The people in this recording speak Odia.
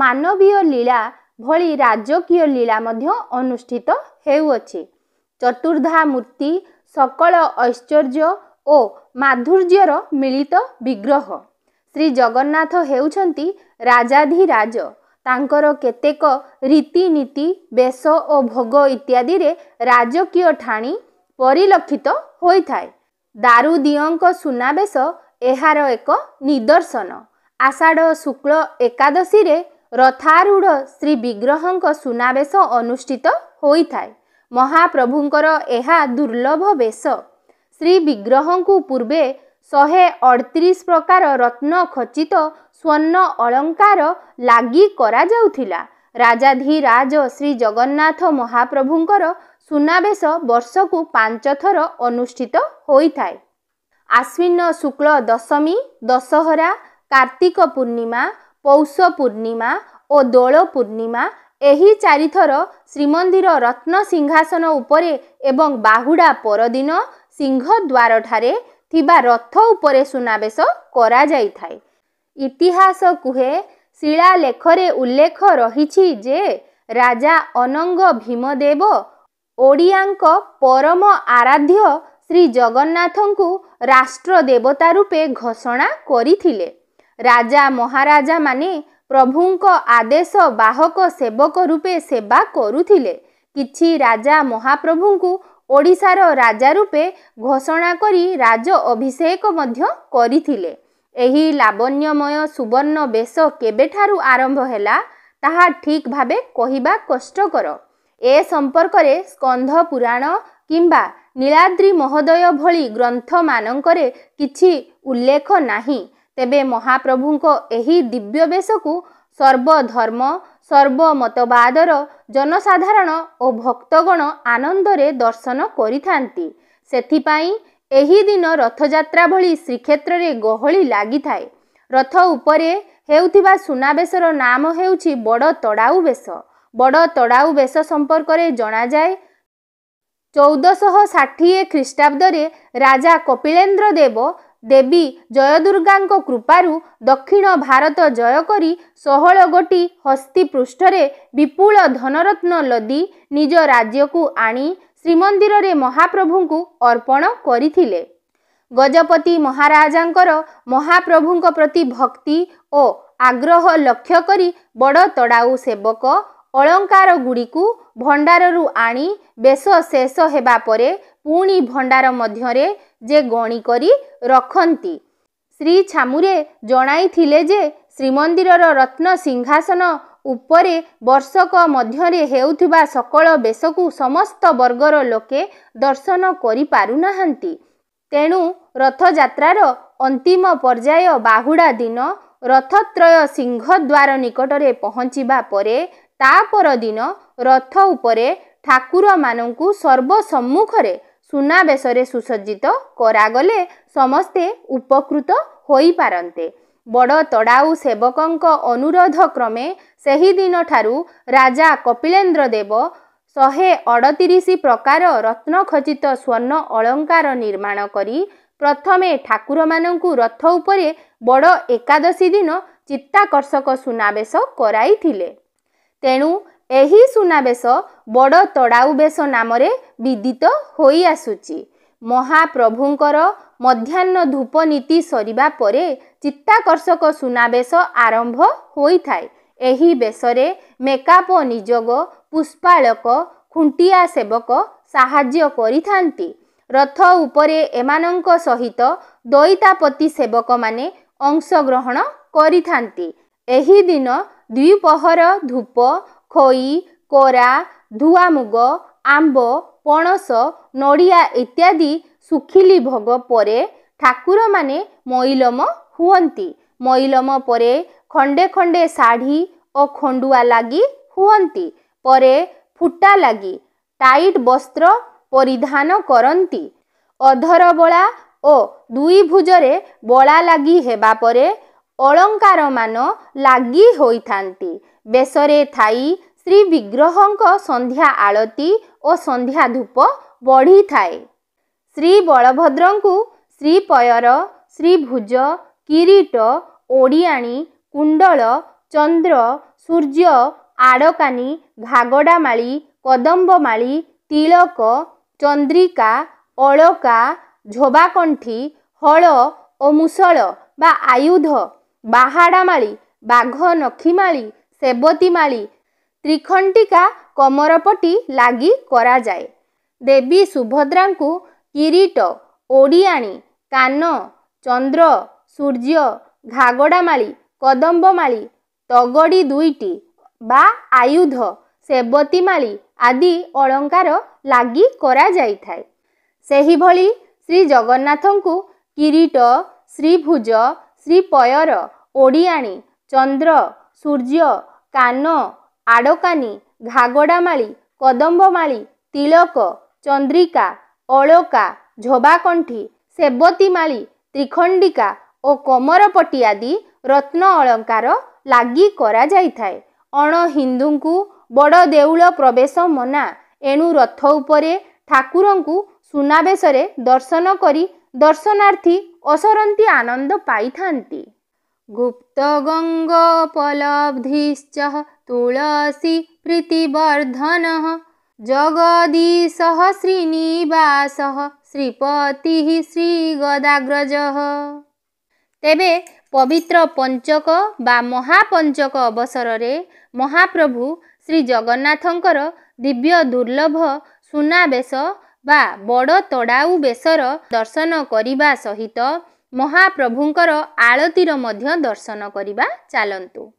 ମାନବୀୟ ଲୀଳା ଭଳି ରାଜକୀୟ ଲୀଳା ମଧ୍ୟ ଅନୁଷ୍ଠିତ ହେଉଅଛି ଚତୁର୍ଦ୍ଧା ମୂର୍ତ୍ତି ସକଳ ଐଶ୍ୱର୍ଯ୍ୟ ଓ ମାଧୁର୍ଯ୍ୟର ମିଳିତ ବିଗ୍ରହ ଶ୍ରୀ ଜଗନ୍ନାଥ ହେଉଛନ୍ତି ରାଜ ତାଙ୍କର କେତେକ ରୀତିନୀତି ବେଶ ଓ ଭୋଗ ଇତ୍ୟାଦିରେ ରାଜକୀୟ ଠାଣି ପରିଲକ୍ଷିତ ହୋଇଥାଏ ଦାରୁଦିଅଙ୍କ ସୁନାବେଶ ଏହାର ଏକ ନିଦର୍ଶନ ଆଷାଢ଼ ଶୁକ୍ଳ ଏକାଦଶୀରେ ରଥାରୂଢ଼ ଶ୍ରୀ ବିଗ୍ରହଙ୍କ ସୁନାବେଶ ଅନୁଷ୍ଠିତ ହୋଇଥାଏ ମହାପ୍ରଭୁଙ୍କର ଏହା ଦୁର୍ଲଭ ବେଶ ଶ୍ରୀ ବିଗ୍ରହଙ୍କୁ ପୂର୍ବେ ଶହେ ଅଠତିରିଶ ପ୍ରକାର ରତ୍ନ ଖଚିତ ସ୍ୱର୍ଣ୍ଣ ଅଳଙ୍କାର ଲାଗି କରାଯାଉଥିଲା ରାଜାଧି ରାଜ ଶ୍ରୀ ଜଗନ୍ନାଥ ମହାପ୍ରଭୁଙ୍କର ସୁନାବେଶ ବର୍ଷକୁ ପାଞ୍ଚ ଥର ଅନୁଷ୍ଠିତ ହୋଇଥାଏ ଆଶ୍ୱିନ ଶୁକ୍ଳ ଦଶମୀ ଦଶହରା କାର୍ତ୍ତିକ ପୂର୍ଣ୍ଣିମା ପୌଷ ପୂର୍ଣ୍ଣିମା ଓ ଦୋଳ ପୂର୍ଣ୍ଣିମା ଏହି ଚାରିଥର ଶ୍ରୀମନ୍ଦିର ରତ୍ନ ସିଂହାସନ ଉପରେ ଏବଂ ବାହୁଡ଼ା ପରଦିନ ସିଂହଦ୍ୱାରଠାରେ ଥିବା ରଥ ଉପରେ ସୁନାବେଶ କରାଯାଇଥାଏ ଇତିହାସ କୁହେ ଶିଳାଲେଖରେ ଉଲ୍ଲେଖ ରହିଛି ଯେ ରାଜା ଅନଙ୍ଗ ଭୀମଦେବ ଓଡ଼ିଆଙ୍କ ପରମ ଆରାଧ୍ୟ ଶ୍ରୀ ଜଗନ୍ନାଥଙ୍କୁ ରାଷ୍ଟ୍ର ଦେବତା ରୂପେ ଘୋଷଣା କରିଥିଲେ ରାଜା ମହାରାଜାମାନେ ପ୍ରଭୁଙ୍କ ଆଦେଶ ବାହକ ସେବକ ରୂପେ ସେବା କରୁଥିଲେ କିଛି ରାଜା ମହାପ୍ରଭୁଙ୍କୁ ଓଡ଼ିଶାର ରାଜା ରୂପେ ଘୋଷଣା କରି ରାଜ ଅଭିଷେକ ମଧ୍ୟ କରିଥିଲେ ଏହି ଲାବଣ୍ୟମୟ ସୁବର୍ଣ୍ଣ ବେଶ କେବେଠାରୁ ଆରମ୍ଭ ହେଲା ତାହା ଠିକ୍ ଭାବେ କହିବା କଷ୍ଟକର ଏ ସମ୍ପର୍କରେ ସ୍କନ୍ଧ ପୁରାଣ କିମ୍ବା ନୀଳାଦ୍ରି ମହୋଦୟ ଭଳି ଗ୍ରନ୍ଥମାନଙ୍କରେ କିଛି ଉଲ୍ଲେଖ ନାହିଁ ତେବେ ମହାପ୍ରଭୁଙ୍କ ଏହି ଦିବ୍ୟ ବେଶକୁ ସର୍ବଧର୍ମ ସର୍ବମତବାଦର ଜନସାଧାରଣ ଓ ଭକ୍ତଗଣ ଆନନ୍ଦରେ ଦର୍ଶନ କରିଥାନ୍ତି ସେଥିପାଇଁ ଏହି ଦିନ ରଥଯାତ୍ରା ଭଳି ଶ୍ରୀକ୍ଷେତ୍ରରେ ଗହଳି ଲାଗିଥାଏ ରଥ ଉପରେ ହେଉଥିବା ସୁନାବେଶର ନାମ ହେଉଛି ବଡ଼ ତଡ଼ାଉ ବେଶ ବଡ଼ ତଡ଼ାଉ ବେଶ ସମ୍ପର୍କରେ ଜଣାଯାଏ ଚଉଦଶହ ଷାଠିଏ ଖ୍ରୀଷ୍ଟାବ୍ଦରେ ରାଜା କପିଳେନ୍ଦ୍ର ଦେବ ଦେବୀ ଜୟଦୁର୍ଗାଙ୍କ କୃପାରୁ ଦକ୍ଷିଣ ଭାରତ ଜୟ କରି ଷୋହଳ ଗୋଟି ହସ୍ତି ପୃଷ୍ଠରେ ବିପୁଳ ଧନରତ୍ନ ଲଦି ନିଜ ରାଜ୍ୟକୁ ଆଣି ଶ୍ରୀମନ୍ଦିରରେ ମହାପ୍ରଭୁଙ୍କୁ ଅର୍ପଣ କରିଥିଲେ ଗଜପତି ମହାରାଜାଙ୍କର ମହାପ୍ରଭୁଙ୍କ ପ୍ରତି ଭକ୍ତି ଓ ଆଗ୍ରହ ଲକ୍ଷ୍ୟ କରି ବଡ଼ ତଡ଼ାଉ ସେବକ ଅଳଙ୍କାରଗୁଡ଼ିକୁ ଭଣ୍ଡାରରୁ ଆଣି ବେଶ ଶେଷ ହେବା ପରେ ପୁଣି ଭଣ୍ଡାର ମଧ୍ୟରେ ଯେ ଗଣି କରି ରଖନ୍ତି ଶ୍ରୀ ଛାମୁରେ ଜଣାଇଥିଲେ ଯେ ଶ୍ରୀମନ୍ଦିରର ରତ୍ନ ସିଂହାସନ ଉପରେ ବର୍ଷକ ମଧ୍ୟରେ ହେଉଥିବା ସକଳ ବେଶକୁ ସମସ୍ତ ବର୍ଗର ଲୋକେ ଦର୍ଶନ କରିପାରୁନାହାନ୍ତି ତେଣୁ ରଥଯାତ୍ରାର ଅନ୍ତିମ ପର୍ଯ୍ୟାୟ ବାହୁଡ଼ା ଦିନ ରଥତ୍ରୟ ସିଂହଦ୍ୱାର ନିକଟରେ ପହଞ୍ଚିବା ପରେ ତା ପରଦିନ ରଥ ଉପରେ ଠାକୁରମାନଙ୍କୁ ସର୍ବସମ୍ମୁଖରେ ସୁନା ବେଶରେ ସୁସଜ୍ଜିତ କରାଗଲେ ସମସ୍ତେ ଉପକୃତ ହୋଇପାରନ୍ତେ ବଡ଼ ତଡ଼ାଉ ସେବକଙ୍କ ଅନୁରୋଧ କ୍ରମେ ସେହିଦିନଠାରୁ ରାଜା କପିଳେନ୍ଦ୍ର ଦେବ ଶହେ ଅଡ଼ତିରିଶ ପ୍ରକାର ରତ୍ନ ଖଚିତ ସ୍ଵର୍ଣ୍ଣ ଅଳଙ୍କାର ନିର୍ମାଣ କରି ପ୍ରଥମେ ଠାକୁରମାନଙ୍କୁ ରଥ ଉପରେ ବଡ଼ ଏକାଦଶୀ ଦିନ ଚିତ୍ତାକର୍ଷକ ସୁନାବେଶ କରାଇଥିଲେ ତେଣୁ ଏହି ସୁନାବେଶ ବଡ଼ ତଡ଼ାଉ ବେଶ ନାମରେ ବିଦିତ ହୋଇଆସୁଛି ମହାପ୍ରଭୁଙ୍କର ମଧ୍ୟାହ୍ନ ଧୂପ ନୀତି ସରିବା ପରେ ଚିତ୍ତାକର୍ଷକ ସୁନାବେଶ ଆରମ୍ଭ ହୋଇଥାଏ ଏହି ବେଶରେ ମେକାପ ନିଯୋଗ ପୁଷ୍ପାଳକ ଖୁଣ୍ଟିଆ ସେବକ ସାହାଯ୍ୟ କରିଥାନ୍ତି ରଥ ଉପରେ ଏମାନଙ୍କ ସହିତ ଦଇତାପତି ସେବକମାନେ ଅଂଶଗ୍ରହଣ କରିଥାନ୍ତି ଏହି ଦିନ ଦ୍ୱିପହର ଧୂପ ଖଇ କୋରା ଧୁଆମୁଗ ଆମ୍ବ ପଣସ ନଡ଼ିଆ ଇତ୍ୟାଦି ଶୁଖିଲି ଭୋଗ ପରେ ଠାକୁରମାନେ ମଇଲମ ହୁଅନ୍ତି ମଇଲମ ପରେ ଖଣ୍ଡେ ଖଣ୍ଡେ ଶାଢ଼ୀ ଓ ଖଣ୍ଡୁଆ ଲାଗି ହୁଅନ୍ତି ପରେ ଫୁଟା ଲାଗି ଟାଇଟ୍ ବସ୍ତ୍ର ପରିଧାନ କରନ୍ତି ଅଧର ବଳା ଓ ଦୁଇ ଭୁଜରେ ବଳା ଲାଗି ହେବା ପରେ ଅଳଙ୍କାରମାନ ଲାଗି ହୋଇଥାନ୍ତି ବେଶରେ ଥାଇ ଶ୍ରୀ ବିଗ୍ରହଙ୍କ ସନ୍ଧ୍ୟା ଆଳତି ଓ ସନ୍ଧ୍ୟା ଧୂପ ବଢ଼ିଥାଏ ଶ୍ରୀ ବଳଭଦ୍ରଙ୍କୁ ଶ୍ରୀପୟର ଶ୍ରୀଭୁଜ କିରୀଟ ଓଡ଼ିଆଣି କୁଣ୍ଡଳ ଚନ୍ଦ୍ର ସୂର୍ଯ୍ୟ ଆଡ଼କାନି ଘାଗଡ଼ାମାଳି କଦମ୍ବମାଳି ତିଳକ ଚନ୍ଦ୍ରିକା ଅଳକା ଝୋବାକଣ୍ଠି ହଳ ଓ ମୁଷଳ ବା ଆୟୁଧ ବାହାଡ଼ାମାଳି ବାଘ ନଖିମାଳି ସେବତୀମାଳି ତ୍ରିଖଣ୍ଡିକା କମରପଟି ଲାଗି କରାଯାଏ ଦେବୀ ସୁଭଦ୍ରାଙ୍କୁ କିରୀଟ ଓଡ଼ିଆଣୀ କାନ ଚନ୍ଦ୍ର ସୂର୍ଯ୍ୟ ଘାଗଡ଼ାମାଳି କଦମ୍ବମାଳି ତଗଡ଼ି ଦୁଇଟି ବା ଆୟୁଧ ସେବତୀମାଳି ଆଦି ଅଳଙ୍କାର ଲାଗି କରାଯାଇଥାଏ ସେହିଭଳି ଶ୍ରୀଜଗନ୍ନାଥଙ୍କୁ କିରୀଟ ଶ୍ରୀଭୁଜ ଶ୍ରୀପୟର ଓଡ଼ିଆଣି ଚନ୍ଦ୍ର ସୂର୍ଯ୍ୟ କାନ ଆଡ଼କାନି ଘାଗଡ଼ାମାଳି କଦମ୍ବମାଳି ତିଳକ ଚନ୍ଦ୍ରିକା ଅଳକା ଝବାକଣ୍ଠି ସେବତୀମାଳି ତ୍ରିଖଣ୍ଡିକା ଓ କମରପଟି ଆଦି ରତ୍ନ ଅଳଙ୍କାର ଲାଗି କରାଯାଇଥାଏ ଅଣ ହିନ୍ଦୁଙ୍କୁ ବଡ଼ ଦେଉଳ ପ୍ରବେଶ ମନା ଏଣୁ ରଥ ଉପରେ ଠାକୁରଙ୍କୁ ସୁନାବେଶରେ ଦର୍ଶନ କରି ଦର୍ଶନାର୍ଥୀ ଅସରନ୍ତି ଆନନ୍ଦ ପାଇଥାନ୍ତି गुप्तगङ्गोपलब्धिश्च तुलसी प्रीतिवर्धनः जगदीशः श्रीनिवासः श्रीपतिः श्रीगदाग्रजः तेबे पवित्र पञ्चक वा महापञ्चक अवसरले महाप्रभु श्रीजगन्नाथङ्कर दिव्य दुर्लभ सुनावेश वा बडतडाउ बेशर दर्शन गरेको सहित ମହାପ୍ରଭୁଙ୍କର ଆଳତୀର ମଧ୍ୟ ଦର୍ଶନ କରିବା ଚାଲନ୍ତୁ